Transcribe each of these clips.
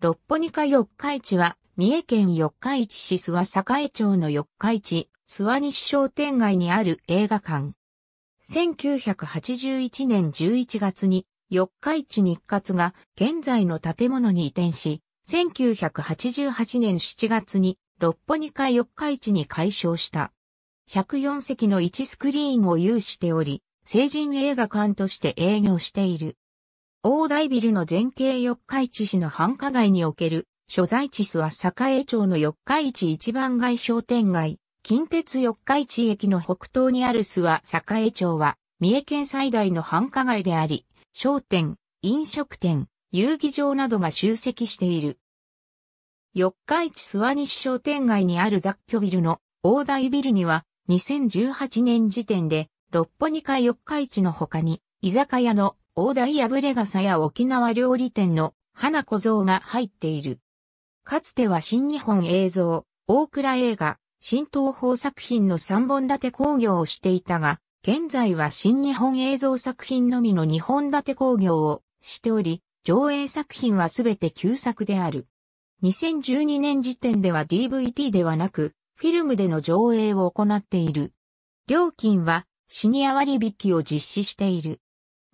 六本二カ四日市は、三重県四日市市諏訪栄町の四日市、諏訪西商店街にある映画館。1981年11月に、四日市日活が現在の建物に移転し、1988年7月に、六本二カ四日市に改称した。104席の1スクリーンを有しており、成人映画館として営業している。大台ビルの前景四日市市の繁華街における所在地数は栄町の四日市一番街商店街、近鉄四日市駅の北東にある諏訪栄町は、三重県最大の繁華街であり、商店、飲食店、遊戯場などが集積している。四日市諏訪西商店街にある雑居ビルの大台ビルには、2018年時点で、六歩二回、四日市の他に、居酒屋の大台破れ傘や沖縄料理店の花小僧が入っている。かつては新日本映像、大倉映画、新東宝作品の3本立て工業をしていたが、現在は新日本映像作品のみの2本立て工業をしており、上映作品はすべて旧作である。2012年時点では DVD ではなく、フィルムでの上映を行っている。料金はシニア割引を実施している。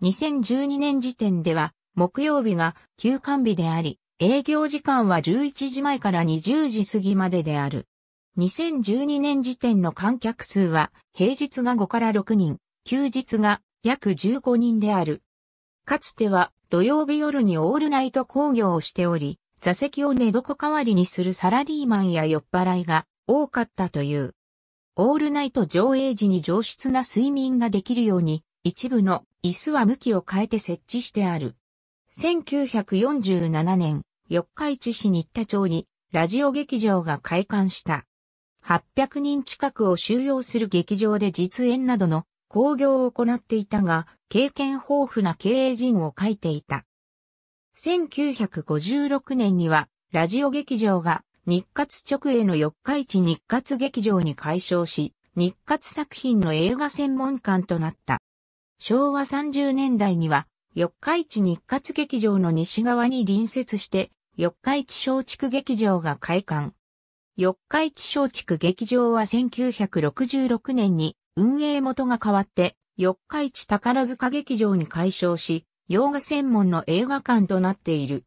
2012年時点では木曜日が休館日であり、営業時間は11時前から20時過ぎまでである。2012年時点の観客数は平日が5から6人、休日が約15人である。かつては土曜日夜にオールナイト工業をしており、座席を寝床代わりにするサラリーマンや酔っ払いが多かったという。オールナイト上映時に上質な睡眠ができるように、一部の椅子は向きを変えて設置してある。1947年、四日市市新田町にラジオ劇場が開館した。800人近くを収容する劇場で実演などの興行を行っていたが、経験豊富な経営陣を書いていた。1956年には、ラジオ劇場が日活直営の四日市日活劇場に改称し、日活作品の映画専門館となった。昭和30年代には、四日市日活劇場の西側に隣接して、四日市松竹劇場が開館。四日市松竹劇場は1966年に運営元が変わって、四日市宝塚劇場に改称し、洋画専門の映画館となっている。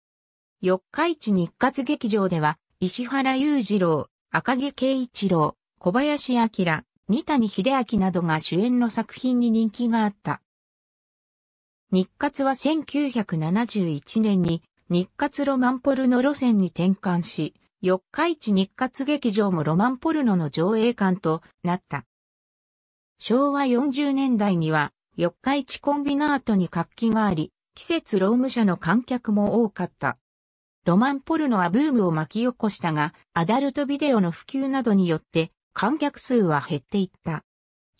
四日市日活劇場では、石原裕次郎、赤毛慶一郎、小林明、三谷秀明などが主演の作品に人気があった。日活は1971年に日活ロマンポルノ路線に転換し、四日市日活劇場もロマンポルノの上映館となった。昭和40年代には四日市コンビナートに活気があり、季節労務者の観客も多かった。ロマンポルノはブームを巻き起こしたが、アダルトビデオの普及などによって観客数は減っていった。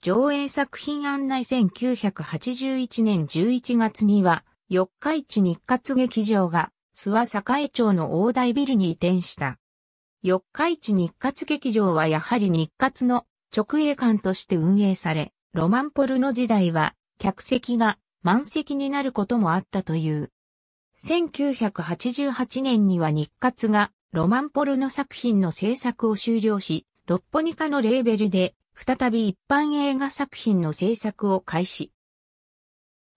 上映作品案内1981年11月には、四日市日活劇場が、諏訪栄町の大台ビルに移転した。四日市日活劇場はやはり日活の直営館として運営され、ロマンポルの時代は客席が満席になることもあったという。1988年には日活がロマンポルの作品の制作を終了し、ロッポニカのレーベルで、再び一般映画作品の制作を開始。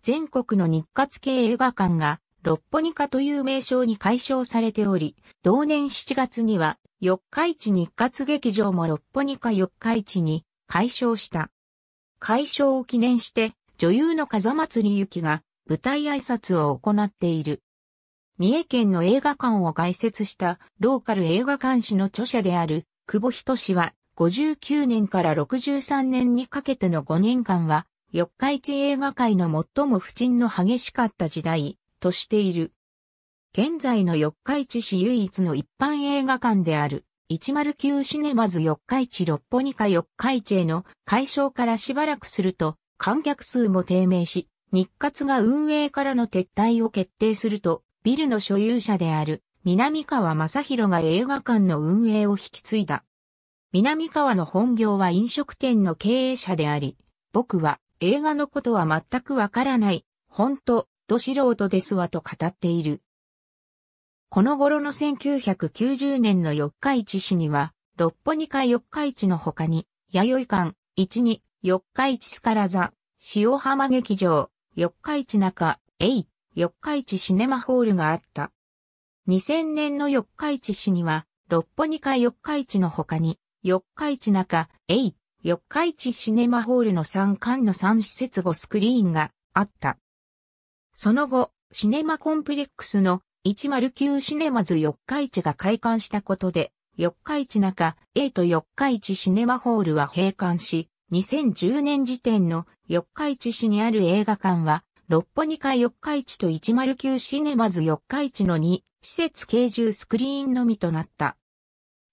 全国の日活系映画館が、ロッポニカという名称に改称されており、同年7月には、四日市日活劇場もロッポニカ四日市に改称した。解消を記念して、女優の風松ゆきが舞台挨拶を行っている。三重県の映画館を開設したローカル映画監視の著者である久保仁氏は、59年から63年にかけての5年間は、四日市映画界の最も不沈の激しかった時代、としている。現在の四日市市唯一の一般映画館である、109シネマズ四日市六本木か四日市への解消からしばらくすると、観客数も低迷し、日活が運営からの撤退を決定すると、ビルの所有者である南川正宏が映画館の運営を引き継いだ。南川の本業は飲食店の経営者であり、僕は映画のことは全くわからない、ほんと、ど素人ですわと語っている。この頃の1990年の四日市市には、六本木か四日市の他に、弥生館、一二、四日市スカラザ、塩浜劇場、四日市中、エイ、四日市シネマホールがあった。2000年の四日市市には、六本木か四日市の他に、四日市中、エイ、四日市シネマホールの3館の3施設後スクリーンがあった。その後、シネマコンプレックスの109シネマズ四日市が開館したことで、四日市中 A と四日市シネマホールは閉館し、2010年時点の四日市市にある映画館は、六本木か四日市と109シネマズ四日市の2施設軽重スクリーンのみとなった。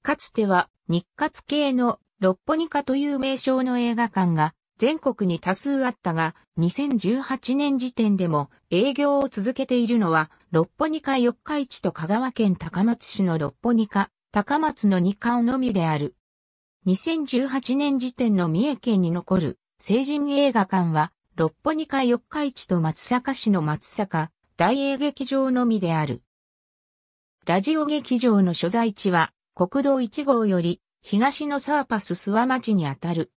かつては日活系のロッポニカという名称の映画館が全国に多数あったが、2018年時点でも営業を続けているのは、ロッポニカ四日市と香川県高松市のロッポニカ、高松の2館のみである。2018年時点の三重県に残る成人映画館は、ロッポニカ四日市と松阪市の松阪大映劇場のみである。ラジオ劇場の所在地は、国道1号より、東のサーパス諏訪町にあたる。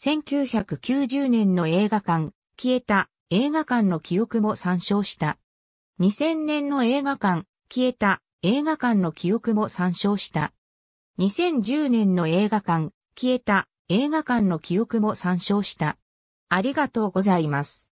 1990年の映画館、消えた映画館の記憶も参照した。2000年の映画館、消えた映画館の記憶も参照した。2010年の映画館、消えた映画館の記憶も参照した。ありがとうございます。